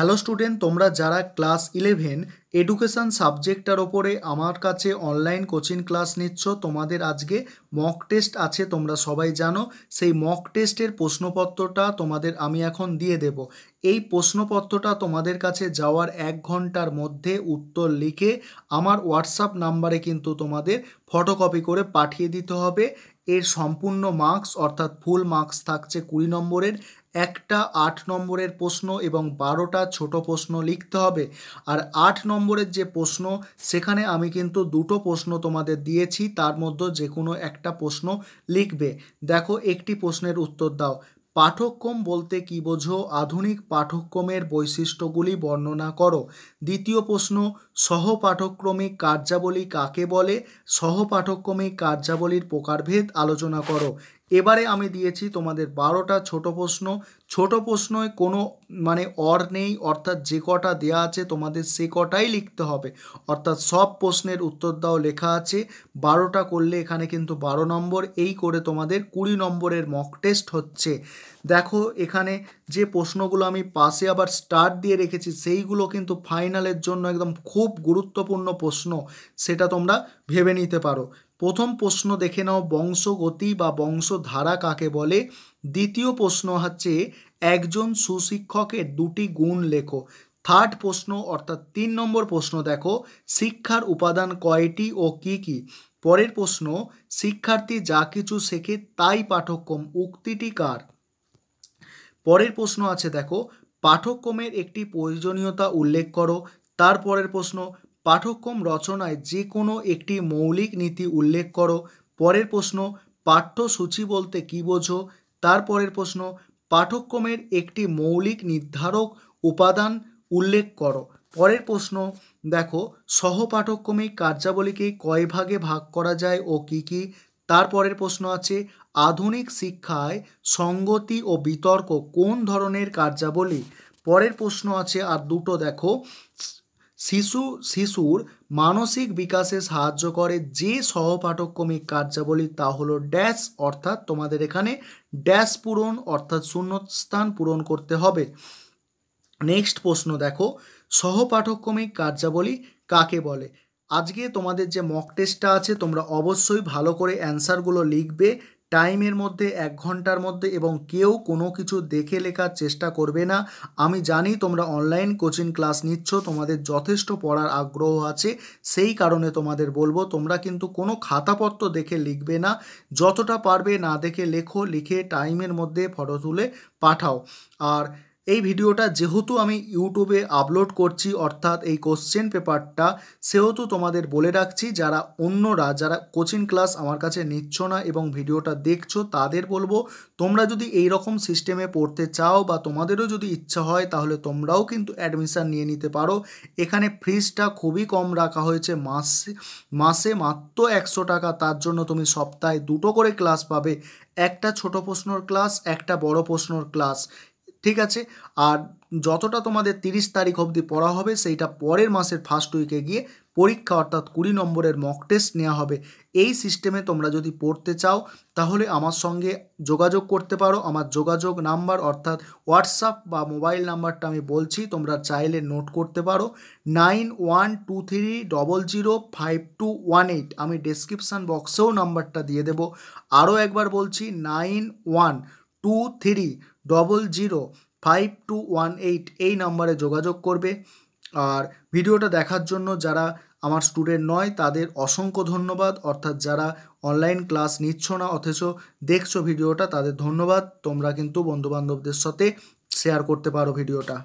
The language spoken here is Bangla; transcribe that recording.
হ্যালো স্টুডেন্ট তোমরা যারা ক্লাস ইলেভেন এডুকেশান সাবজেক্টটার ওপরে আমার কাছে অনলাইন কোচিং ক্লাস নিচ্ছ তোমাদের আজকে মক টেস্ট আছে তোমরা সবাই জানো সেই মক টেস্টের প্রশ্নপত্রটা তোমাদের আমি এখন দিয়ে দেব এই প্রশ্নপত্রটা তোমাদের কাছে যাওয়ার এক ঘন্টার মধ্যে উত্তর লিখে আমার হোয়াটসঅ্যাপ নাম্বারে কিন্তু তোমাদের ফটোকপি করে পাঠিয়ে দিতে হবে এর সম্পূর্ণ মার্কস অর্থাৎ ফুল মার্কস থাকছে কুড়ি নম্বরের একটা আট নম্বরের প্রশ্ন এবং বারোটা ছোট প্রশ্ন লিখতে হবে আর আট নম্বরের যে প্রশ্ন সেখানে আমি কিন্তু দুটো প্রশ্ন তোমাদের দিয়েছি তার মধ্যে যে কোনো একটা প্রশ্ন লিখবে দেখো একটি প্রশ্নের উত্তর দাও পাঠক্রম বলতে কি বোঝো আধুনিক পাঠক্রমের বৈশিষ্ট্যগুলি বর্ণনা করো দ্বিতীয় প্রশ্ন সহপাঠক্রমিক কার্যাবলী কাকে বলে সহপাঠক্রমিক কার্যাবলীর প্রকারভেদ আলোচনা করো এবারে আমি দিয়েছি তোমাদের বারোটা ছোট প্রশ্ন ছোট প্রশ্নয় কোনো মানে অর নেই অর্থাৎ যে কটা দেয়া আছে তোমাদের সে কটাই লিখতে হবে অর্থাৎ সব প্রশ্নের উত্তর দাও লেখা আছে বারোটা করলে এখানে কিন্তু বারো নম্বর এই করে তোমাদের কুড়ি নম্বরের মক টেস্ট হচ্ছে দেখো এখানে যে প্রশ্নগুলো আমি পাশে আবার স্টার্ট দিয়ে রেখেছি সেইগুলো কিন্তু ফাইনালের জন্য একদম খুব গুরুত্বপূর্ণ প্রশ্ন সেটা তোমরা ভেবে নিতে পারো প্রথম প্রশ্ন দেখে নাও বংশগতি বা বংশধারা কাকে বলে দ্বিতীয় প্রশ্ন হচ্ছে একজন সুশিক্ষকের দুটি গুণ লেখো থার্ড প্রশ্ন অর্থাৎ তিন নম্বর প্রশ্ন দেখো শিক্ষার উপাদান কয়টি ও কি কি পরের প্রশ্ন শিক্ষার্থী যা কিছু শেখে তাই পাঠক্রম উক্তিটি কার পরের প্রশ্ন আছে দেখো পাঠক্রমের একটি প্রয়োজনীয়তা উল্লেখ করো তারপরের প্রশ্ন পাঠক্রম রচনায় যে কোনো একটি মৌলিক নীতি উল্লেখ করো পরের প্রশ্ন পাঠ্যসূচি বলতে কী বোঝো তারপরের প্রশ্ন পাঠক্রমের একটি মৌলিক নির্ধারক উপাদান উল্লেখ করো পরের প্রশ্ন দেখো সহপাঠক্রমিক কার্যাবলীকে কয় ভাগে ভাগ করা যায় ও কি কি তারপরের প্রশ্ন আছে আধুনিক শিক্ষায় সঙ্গতি ও বিতর্ক কোন ধরনের কার্যাবলী পরের প্রশ্ন আছে আর দুটো দেখো শিশু শিশুর মানসিক বিকাশে সাহায্য করে যে সহপাঠক্রমিক কার্যাবলী তা হলো ড্যাশ অর্থাৎ তোমাদের এখানে ড্যাশ পূরণ অর্থাৎ শূন্যস্থান পূরণ করতে হবে নেক্সট প্রশ্ন দেখো সহপাঠক্রমিক কার্যাবলী কাকে বলে আজকে তোমাদের যে মক টেস্টটা আছে তোমরা অবশ্যই ভালো করে অ্যান্সারগুলো লিখবে টাইমের মধ্যে এক ঘন্টার মধ্যে এবং কেউ কোনো কিছু দেখে লেখার চেষ্টা করবে না আমি জানি তোমরা অনলাইন কোচিং ক্লাস নিচ্ছ তোমাদের যথেষ্ট পড়ার আগ্রহ আছে সেই কারণে তোমাদের বলবো তোমরা কিন্তু কোনো খাতাপত্র দেখে লিখবে না যতটা পারবে না দেখে লেখো লিখে টাইমের মধ্যে ফটো তুলে পাঠাও আর এই ভিডিওটা যেহেতু আমি ইউটিউবে আপলোড করছি অর্থাৎ এই কোশ্চেন পেপারটা সেহেতু তোমাদের বলে রাখছি যারা অন্যরা যারা কোচিং ক্লাস আমার কাছে নিচ্ছ না এবং ভিডিওটা দেখছো তাদের বলবো তোমরা যদি এই রকম সিস্টেমে পড়তে চাও বা তোমাদেরও যদি ইচ্ছা হয় তাহলে তোমরাও কিন্তু অ্যাডমিশান নিয়ে নিতে পারো এখানে ফিজটা খুবই কম রাখা হয়েছে মাসে মাসে মাত্র একশো টাকা তার জন্য তুমি সপ্তাহে দুটো করে ক্লাস পাবে একটা ছোট প্রশ্নর ক্লাস একটা বড় প্রশ্নর ক্লাস ঠিক আছে আর যতটা তোমাদের তিরিশ তারিখ অবধি পড়া হবে সেইটা পরের মাসের ফার্স্ট উইকে গিয়ে পরীক্ষা অর্থাৎ কুড়ি নম্বরের মক টেস্ট নেওয়া হবে এই সিস্টেমে তোমরা যদি পড়তে চাও তাহলে আমার সঙ্গে যোগাযোগ করতে পারো আমার যোগাযোগ নাম্বার অর্থাৎ হোয়াটসঅ্যাপ বা মোবাইল নাম্বারটা আমি বলছি তোমরা চাইলে নোট করতে পারো nine one two three double zero five two one eight আমি ডেসক্রিপশান বক্সেও নাম্বারটা দিয়ে দেবো আরও একবার বলছি nine one two three double zero five two one eight এই নাম্বারে যোগাযোগ করবে আর ভিডিওটা দেখার জন্য যারা আমার স্টুডেন্ট নয় তাদের অসংখ্য ধন্যবাদ অর্থাৎ যারা অনলাইন ক্লাস নিচ্ছ না অথচ দেখছো ভিডিওটা তাদের ধন্যবাদ তোমরা কিন্তু বন্ধুবান্ধবদের সাথে শেয়ার করতে পারো ভিডিওটা